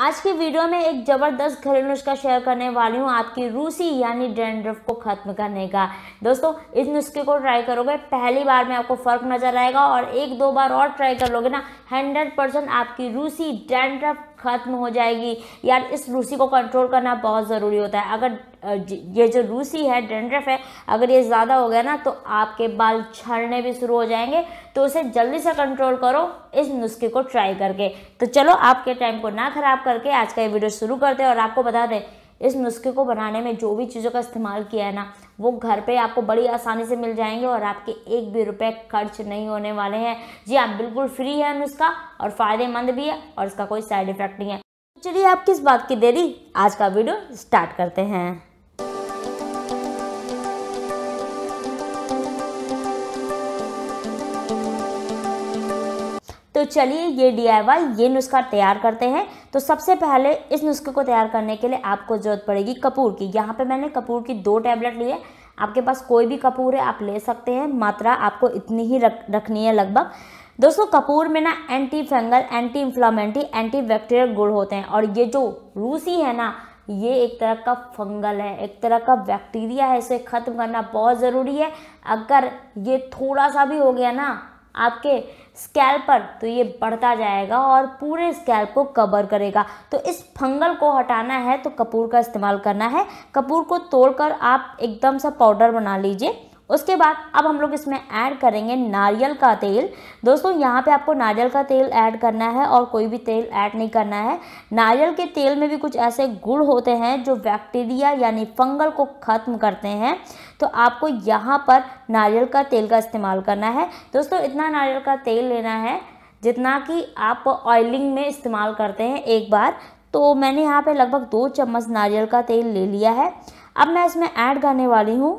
आज की वीडियो में एक ज़बरदस्त घरेलू नुस्खा शेयर करने वाली हूँ आपकी रूसी यानी डेंड्रफ को ख़त्म करने का दोस्तों इस नुस्खे को ट्राई करोगे पहली बार में आपको फ़र्क नज़र आएगा और एक दो बार और ट्राई कर लोगे ना हंड्रेड परसेंट आपकी रूसी डेंड्रफ ख़त्म हो जाएगी यार इस रूसी को कंट्रोल करना बहुत ज़रूरी होता है अगर ये जो रूसी है डेंड्रफ है अगर ये ज़्यादा हो गया ना तो आपके बाल छड़ने भी शुरू हो जाएंगे तो उसे जल्दी से कंट्रोल करो इस नुस्खे को ट्राई करके तो चलो आपके टाइम को ना ख़राब करके आज का ये वीडियो शुरू करते हैं और आपको बता दें इस नुस्खे को बनाने में जो भी चीज़ों का इस्तेमाल किया है ना वो घर पे आपको बड़ी आसानी से मिल जाएंगे और आपके एक भी रुपए खर्च नहीं होने वाले हैं जी आप हाँ, बिल्कुल फ्री है नुस्खा और फ़ायदेमंद भी है और इसका कोई साइड इफेक्ट नहीं है तो चलिए आप किस बात की देरी आज का वीडियो स्टार्ट करते हैं तो चलिए ये डी ये नुस्खा तैयार करते हैं तो सबसे पहले इस नुस्खे को तैयार करने के लिए आपको ज़रूरत पड़ेगी कपूर की यहाँ पे मैंने कपूर की दो टैबलेट ली है आपके पास कोई भी कपूर है आप ले सकते हैं मात्रा आपको इतनी ही रख रखनी है लगभग दोस्तों कपूर में ना anti fungal anti inflammatory anti bacterial गुड़ होते हैं और ये जो रूसी है ना ये एक तरह का फंगल है एक तरह का बैक्टीरिया है इसे ख़त्म करना बहुत ज़रूरी है अगर ये थोड़ा सा भी हो गया ना आपके स्कैल्प पर तो ये बढ़ता जाएगा और पूरे स्कैल्प को कवर करेगा तो इस फंगल को हटाना है तो कपूर का इस्तेमाल करना है कपूर को तोड़कर आप एकदम सा पाउडर बना लीजिए उसके बाद अब हम लोग इसमें ऐड करेंगे नारियल का तेल दोस्तों यहाँ पे आपको नारियल का तेल ऐड करना है और कोई भी तेल ऐड नहीं करना है नारियल के तेल में भी कुछ ऐसे गुड़ होते हैं जो बैक्टीरिया यानी फंगल को ख़त्म करते हैं तो आपको यहाँ पर नारियल का तेल का इस्तेमाल करना है दोस्तों इतना नारियल का तेल लेना है जितना कि आप ऑयलिंग में इस्तेमाल करते हैं एक बार तो मैंने यहाँ पर लगभग दो चम्मच नारियल का तेल ले लिया है अब मैं इसमें ऐड करने वाली हूँ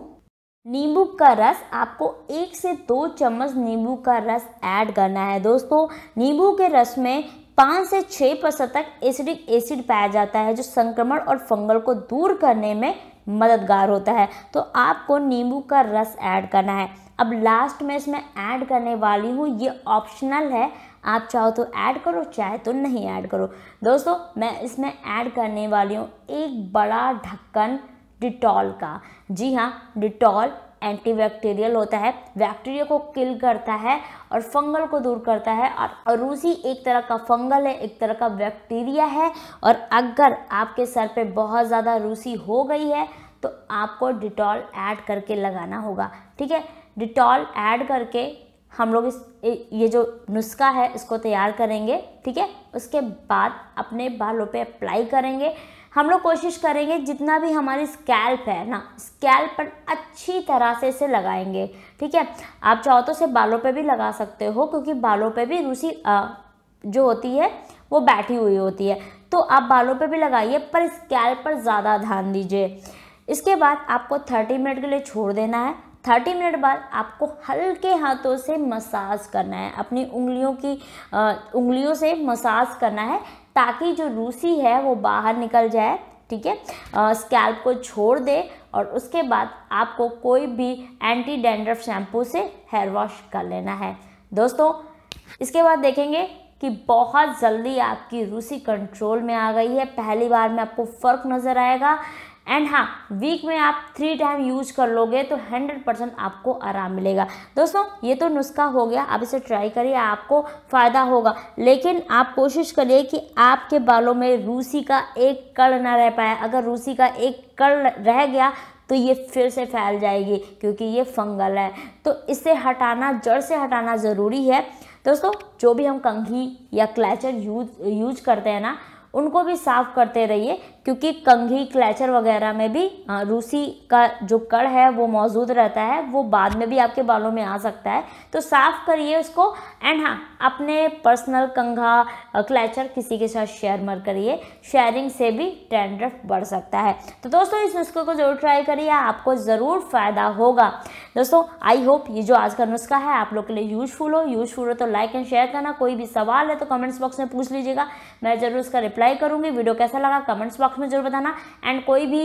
नींबू का रस आपको एक से दो चम्मच नींबू का रस ऐड करना है दोस्तों नींबू के रस में पाँच से छः परसेंट तक एसिडिक एसिड पाया जाता है जो संक्रमण और फंगल को दूर करने में मददगार होता है तो आपको नींबू का रस ऐड करना है अब लास्ट में इसमें ऐड करने वाली हूँ ये ऑप्शनल है आप चाहो तो ऐड करो चाहे तो नहीं ऐड करो दोस्तों मैं इसमें ऐड करने वाली हूँ एक बड़ा ढक्कन डिटॉल का जी हाँ डिटॉल एंटीबैक्टीरियल होता है बैक्टीरिया को किल करता है और फंगल को दूर करता है और रूसी एक तरह का फंगल है एक तरह का बैक्टीरिया है और अगर आपके सर पे बहुत ज़्यादा रूसी हो गई है तो आपको डिटॉल ऐड करके लगाना होगा ठीक है डिटॉल ऐड करके हम लोग इस ये जो नुस्खा है इसको तैयार करेंगे ठीक है उसके बाद अपने बालों पर अप्लाई करेंगे हम लोग कोशिश करेंगे जितना भी हमारी स्कैल्प है ना स्कैल्प पर अच्छी तरह से इसे लगाएंगे ठीक है आप चाहो तो इसे बालों पे भी लगा सकते हो क्योंकि बालों पे भी रूसी जो होती है वो बैठी हुई होती है तो आप बालों पे भी लगाइए पर स्कैल्प पर ज़्यादा ध्यान दीजिए इसके बाद आपको थर्टी मिनट के लिए छोड़ देना है 30 मिनट बाद आपको हल्के हाथों से मसाज करना है अपनी उंगलियों की उंगलियों से मसाज करना है ताकि जो रूसी है वो बाहर निकल जाए ठीक है स्कैल्प को छोड़ दे और उसके बाद आपको कोई भी एंटी डेंड्रफ शैम्पू से हेयर वॉश कर लेना है दोस्तों इसके बाद देखेंगे कि बहुत जल्दी आपकी रूसी कंट्रोल में आ गई है पहली बार में आपको फ़र्क नज़र आएगा एंड हाँ वीक में आप थ्री टाइम यूज कर लोगे तो हंड्रेड परसेंट आपको आराम मिलेगा दोस्तों ये तो नुस्खा हो गया आप इसे ट्राई करिए आपको फ़ायदा होगा लेकिन आप कोशिश करिए कि आपके बालों में रूसी का एक कड़ ना रह पाए अगर रूसी का एक कड़ रह गया तो ये फिर से फैल जाएगी क्योंकि ये फंगल है तो इसे हटाना जड़ से हटाना ज़रूरी है दोस्तों जो भी हम कंघी या क्लैचर यूज यूज करते हैं ना उनको भी साफ करते रहिए क्योंकि कंघी क्लैचर वगैरह में भी रूसी का जो कड़ है वो मौजूद रहता है वो बाद में भी आपके बालों में आ सकता है तो साफ करिए उसको एंड हाँ अपने पर्सनल कंघा क्लैचर किसी के साथ शेयर मर करिए शेयरिंग से भी टेंड्रफ बढ़ सकता है तो दोस्तों इस नुस्खे को जरूर ट्राई करिए आपको ज़रूर फ़ायदा होगा दोस्तों आई होप ये जो आज का नुस्खा है आप लोग के लिए यूजफुल हो यूजफुल हो तो लाइक एंड शेयर करना कोई भी सवाल है तो कमेंट्स बॉक्स में पूछ लीजिएगा मैं ज़रूर उसका रिप्लाई रिप्लाई करूंगी वीडियो कैसा लगा कमेंट्स बॉक्स में जरूर बताना एंड कोई भी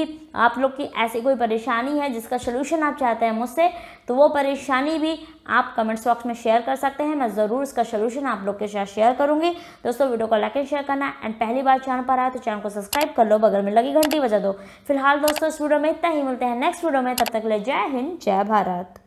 आप लोग की ऐसी कोई परेशानी है जिसका सोल्यूशन आप चाहते हैं मुझसे तो वो परेशानी भी आप कमेंट्स बॉक्स में शेयर कर सकते हैं मैं ज़रूर इसका सोल्यूशन आप लोग के साथ शेयर करूंगी दोस्तों वीडियो को लाइक एंड शेयर करना एंड पहली बार चैनल पर आया तो चैनल को सब्सक्राइब कर लो बगल में लगी घंटी बजा दो फिलहाल दोस्तों इस वीडियो में इतना ही मिलते हैं नेक्स्ट वीडियो में तब तक ले जय हिंद जय भारत